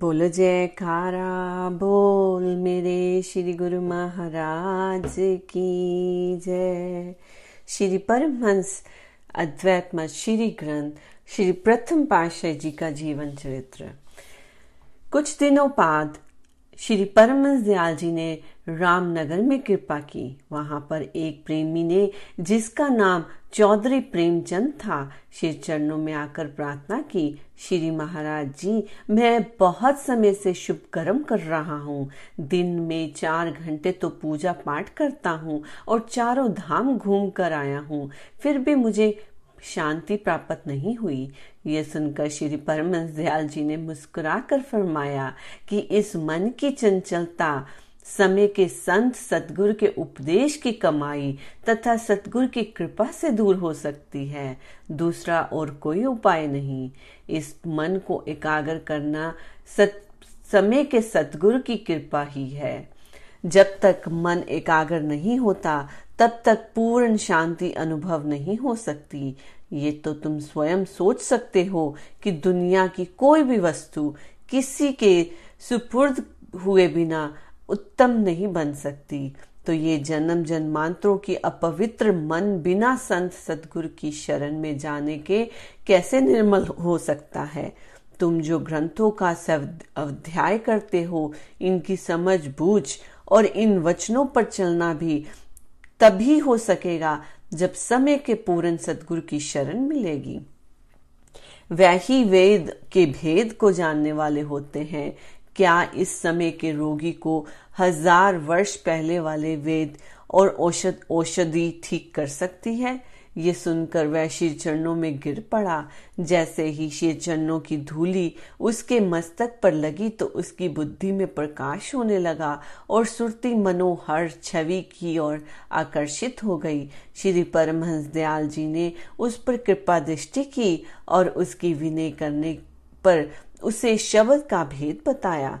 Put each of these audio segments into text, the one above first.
बोल जयकारा बोल मेरे श्री गुरु महाराज की जय श्री परमहंस अद्वैत मत श्री ग्रंथ श्री प्रथम पाशाह जी का जीवन चरित्र कुछ दिनों बाद श्री परम दयाल जी ने रामनगर में कृपा की वहां पर एक प्रेमी ने जिसका नाम चौधरी प्रेमचंद था श्री चरणों में आकर प्रार्थना की श्री महाराज जी मैं बहुत समय से शुभ कर्म कर रहा हूँ दिन में चार घंटे तो पूजा पाठ करता हूँ और चारों धाम घूम कर आया हूँ फिर भी मुझे शांति प्राप्त नहीं हुई ये सुनकर श्री परम दयाल जी ने मुस्कुरा कर फरमाया कि इस मन की चंचलता समय के संत सतगुरु के उपदेश की कमाई तथा सतगुरु की कृपा से दूर हो सकती है दूसरा और कोई उपाय नहीं इस मन को एकाग्र करना सत समय के सतगुरु की कृपा ही है जब तक मन एकाग्र नहीं होता तब तक पूर्ण शांति अनुभव नहीं हो सकती ये तो तुम स्वयं सोच सकते हो कि दुनिया की कोई भी वस्तु किसी के सुपुर्द हुए बिना उत्तम नहीं बन सकती तो ये जन्म जन्मांतरों की अपवित्र मन बिना संत सदगुरु की शरण में जाने के कैसे निर्मल हो सकता है तुम जो ग्रंथों का अध्याय करते हो इनकी समझ बूझ और इन वचनों पर चलना भी तभी हो सकेगा जब समय के पूर्ण सदगुरु की शरण मिलेगी वही वेद के भेद को जानने वाले होते हैं क्या इस समय के रोगी को हजार वर्ष पहले वाले वेद और औषध औषधि ठीक कर सकती है ये सुनकर वह शिव चरणों में गिर पड़ा जैसे ही शिव चरणों की धूली उसके मस्तक पर लगी तो उसकी बुद्धि में प्रकाश होने लगा और सुरती मनोहर छवि की ओर आकर्षित हो गई श्री परमहंस दयाल जी ने उस पर कृपा दृष्टि की और उसकी विनय करने पर उसे शब्द का भेद बताया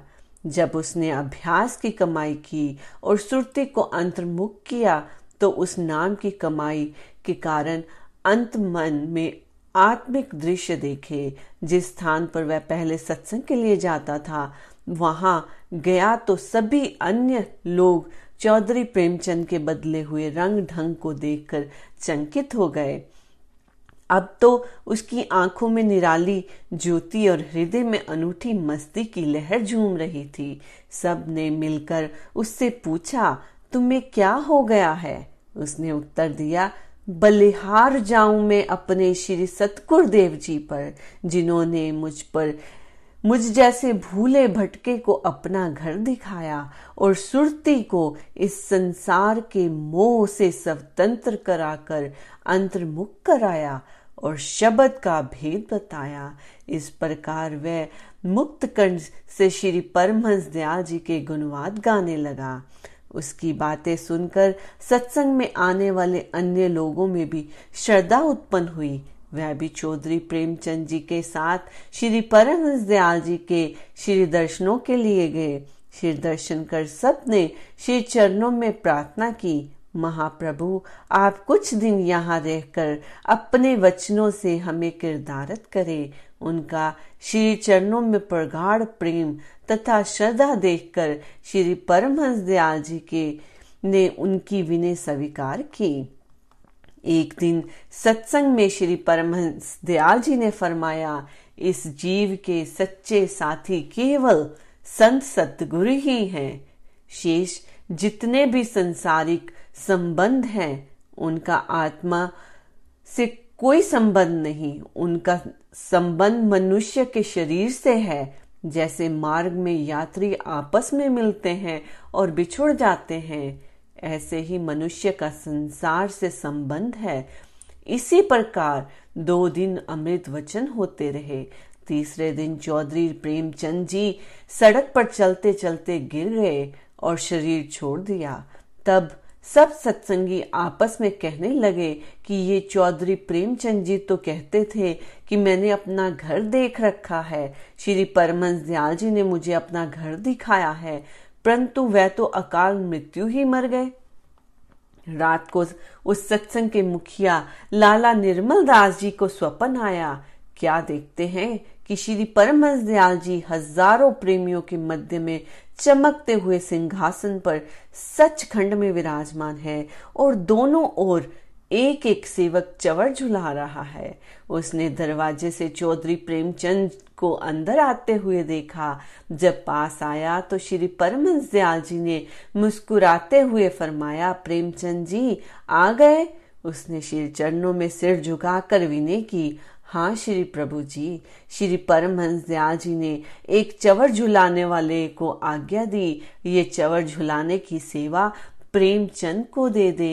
जब उसने अभ्यास की कमाई की और सुरती को अंतर्मुख किया तो उस नाम की कमाई के कारण अंत मन में आत्मिक दृश्य देखे जिस स्थान पर वह पहले सत्संग के लिए जाता था वहां गया तो सभी अन्य लोग चौधरी प्रेमचंद के बदले हुए रंग ढंग को देखकर चंकित हो गए अब तो उसकी आंखों में निराली ज्योति और हृदय में अनूठी मस्ती की लहर झूम रही थी सब ने मिलकर उससे पूछा तुम्हें क्या हो गया है उसने उत्तर दिया बलिहार जाऊं मैं अपने श्री सतगुरु देव जी पर जिन्होंने मुझ पर मुझ जैसे भूले भटके को अपना घर दिखाया और सुरती को इस संसार के मोह से स्वतंत्र कराकर अंतर्मुख कराया और शब्द का भेद बताया इस प्रकार वह मुक्त कंठ से श्री परमहंस दयाल जी के गुणवाद गाने लगा उसकी बातें सुनकर सत्संग में आने वाले अन्य लोगों में भी श्रद्धा उत्पन्न हुई वह भी चौधरी प्रेमचंद जी के साथ श्री परमहंस दयाल जी के श्री दर्शनों के लिए गए श्री दर्शन कर सब ने श्री चरणों में प्रार्थना की महाप्रभु आप कुछ दिन यहाँ रहकर अपने वचनों से हमें किरदारत करें उनका श्री चरणों में प्रगाढ़ प्रेम तथा श्रद्धा देखकर श्री परमहंस दयाल जी के ने उनकी विनय स्वीकार की एक दिन सत्संग में श्री परमहंस दयाल जी ने फरमाया इस जीव के सच्चे साथी केवल संत सतगुरु ही हैं शेष जितने भी संसारिक संबंध हैं उनका आत्मा से कोई संबंध नहीं उनका संबंध मनुष्य के शरीर से है जैसे मार्ग में यात्री आपस में मिलते हैं और बिछुड़ जाते हैं ऐसे ही मनुष्य का संसार से संबंध है इसी प्रकार दो दिन अमृत वचन होते रहे तीसरे दिन चौधरी प्रेमचंद जी सड़क पर चलते चलते गिर गए और शरीर छोड़ दिया तब सब सत्संगी आपस में कहने लगे कि ये चौधरी प्रेमचंद जी तो कहते थे कि मैंने अपना घर देख रखा है श्री परमंश दयाल जी ने मुझे अपना घर दिखाया है परंतु वह तो अकाल मृत्यु ही मर गए रात को उस सत्संग के मुखिया लाला निर्मल दास जी को स्वपन आया क्या देखते हैं कि श्री परमहंस दयाल जी हजारों प्रेमियों के मध्य में चमकते हुए सिंहासन पर सचखंड में विराजमान है और दोनों ओर एक एक सेवक चवर झुला रहा है उसने दरवाजे से चौधरी प्रेमचंद को अंदर आते हुए देखा जब पास आया तो श्री परमहंस दयाल जी ने मुस्कुराते हुए फरमाया प्रेमचंद जी आ गए उसने श्री चरणों में सिर झुकाकर विनय की हाँ श्री प्रभु जी श्री परमहंस दयाल जी ने एक चवर झुलाने वाले को आज्ञा दी ये चवर झुलाने की सेवा प्रेमचंद को दे दे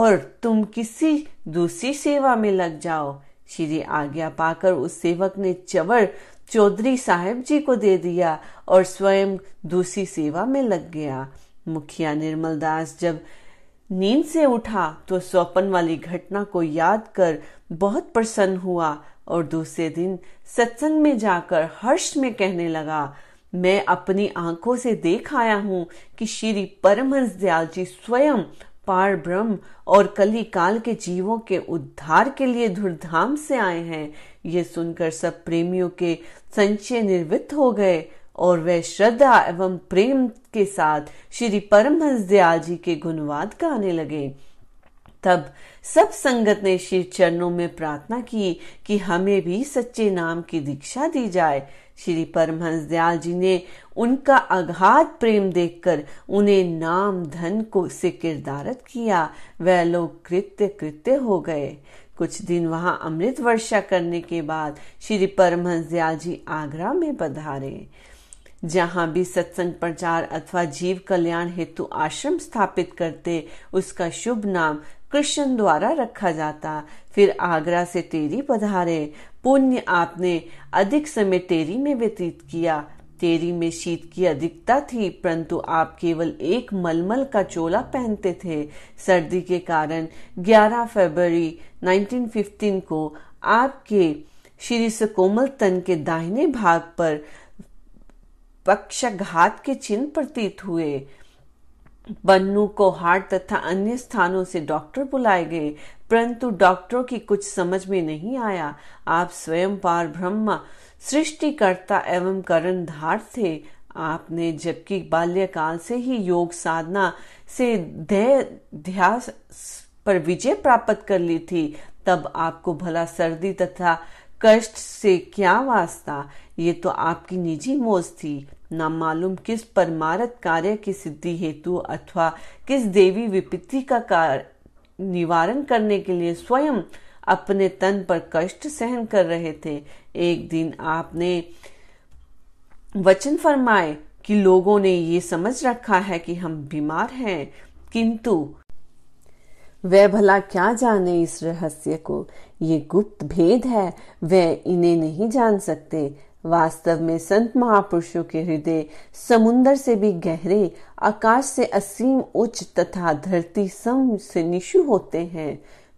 और तुम किसी दूसरी सेवा में लग जाओ श्री आज्ञा पाकर उस सेवक ने चवर चौधरी साहेब जी को दे दिया और स्वयं दूसरी सेवा में लग गया मुखिया निर्मल दास जब नींद से उठा तो स्वपन वाली घटना को याद कर बहुत प्रसन्न हुआ और दूसरे दिन सत्संग में जाकर हर्ष में कहने लगा मैं अपनी आंखों से देख आया हूँ कि श्री परमहंस दयाल जी स्वयं पार ब्रह्म और कली काल के जीवों के उद्धार के लिए धुरधाम से आए हैं ये सुनकर सब प्रेमियों के संचय निर्वृत्त हो गए और वे श्रद्धा एवं प्रेम के साथ श्री परमहंस दयाल जी के गुणवाद गाने लगे तब सब संगत ने श्री चरणों में प्रार्थना की कि हमें भी सच्चे नाम की दीक्षा दी जाए श्री परमहंस दयाल जी ने उनका अघात प्रेम देखकर उन्हें नाम धन को से किरदारत किया वह लोग कृत्य कृत्य हो गए कुछ दिन वहां अमृत वर्षा करने के बाद श्री परमहंस दयाल जी आगरा में पधारे जहाँ भी सत्संग प्रचार अथवा जीव कल्याण हेतु आश्रम स्थापित करते उसका शुभ नाम कृष्ण द्वारा रखा जाता फिर आगरा से टेरी पधारे पुण्य आपने अधिक समय टेरी में व्यतीत किया टेरी में शीत की अधिकता थी परंतु आप केवल एक मलमल का चोला पहनते थे सर्दी के कारण 11 फरवरी 1915 को आपके श्री सकोमल तन के दाहिने भाग पर पक्षघात के चिन्ह प्रतीत हुए बन्नू को हार्ट तथा अन्य स्थानों से डॉक्टर बुलाए गए परंतु डॉक्टरों की कुछ समझ में नहीं आया आप स्वयं पार ब्रह्मा सृष्टिकर्ता एवं करणधार थे आपने जबकि बाल्यकाल से ही योग साधना से ध्यास पर विजय प्राप्त कर ली थी तब आपको भला सर्दी तथा कष्ट से क्या वास्ता ये तो आपकी निजी मोज थी न मालूम किस परमारत कार्य की सिद्धि हेतु अथवा किस देवी विपत्ति का कार निवारण करने के लिए स्वयं अपने तन पर कष्ट सहन कर रहे थे एक दिन आपने वचन फरमाए कि लोगों ने ये समझ रखा है कि हम बीमार हैं किंतु वह भला क्या जाने इस रहस्य को ये गुप्त भेद है वह इन्हें नहीं जान सकते वास्तव में संत महापुरुषों के हृदय समुन्दर से भी गहरे आकाश से असीम उच्च तथा धरती सम से निशु होते हैं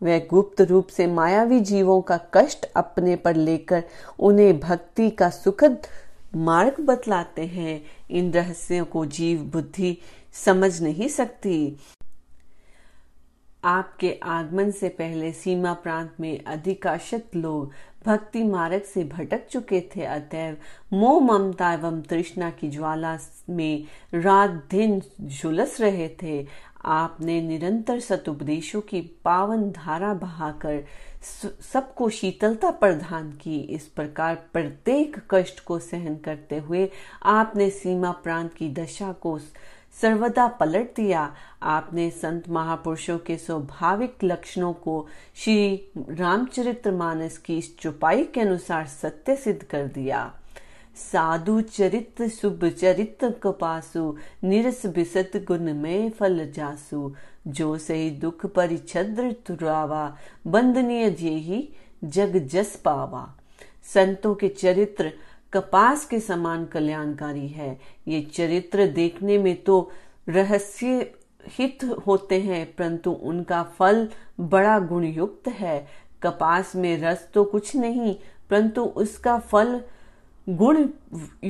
वह गुप्त रूप से मायावी जीवों का कष्ट अपने पर लेकर उन्हें भक्ति का सुखद मार्ग बतलाते हैं इन रहस्यों को जीव बुद्धि समझ नहीं सकती आपके आगमन से पहले सीमा प्रांत में अधिकाशत लोग भक्ति मार्ग से भटक चुके थे अतएव मोह ममता एवं तृष्णा की ज्वाला में रात दिन झुलस रहे थे आपने निरंतर सतुपदेशों की पावन धारा बहाकर सबको शीतलता प्रदान की इस प्रकार प्रत्येक कष्ट को सहन करते हुए आपने सीमा प्रांत की दशा को सर्वदा पलट दिया आपने संत महापुरुषों के स्वाभाविक लक्षणों को श्री मानस की इस के अनुसार सत्य सिद्ध कर दिया साधु चरित्र शुभ चरित्र कपासु निरस बिसत गुण में फल जासु जो सही दुख परिछद्र तुरावा बंदनीय जे ही जग जस पावा संतों के चरित्र कपास के समान कल्याणकारी है ये चरित्र देखने में तो रहस्य हित होते हैं परंतु उनका फल बड़ा गुणयुक्त है कपास में रस तो कुछ नहीं परंतु उसका फल गुण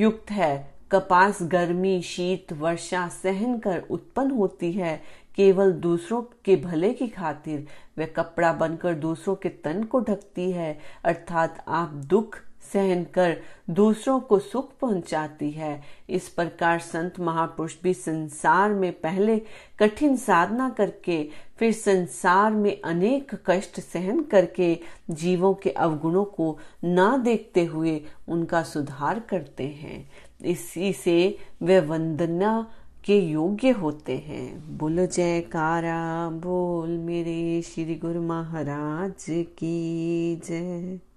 युक्त है कपास गर्मी शीत वर्षा सहन कर उत्पन्न होती है केवल दूसरों के भले की खातिर वह कपड़ा बनकर दूसरों के तन को ढकती है अर्थात आप दुख सहन कर दूसरों को सुख पहुंचाती है इस प्रकार संत महापुरुष भी संसार में पहले कठिन साधना करके फिर संसार में अनेक कष्ट सहन करके जीवों के अवगुणों को ना देखते हुए उनका सुधार करते हैं इसी से वे वंदना के योग्य होते हैं बोलो जयकारा बोल मेरे श्री गुरु महाराज की जय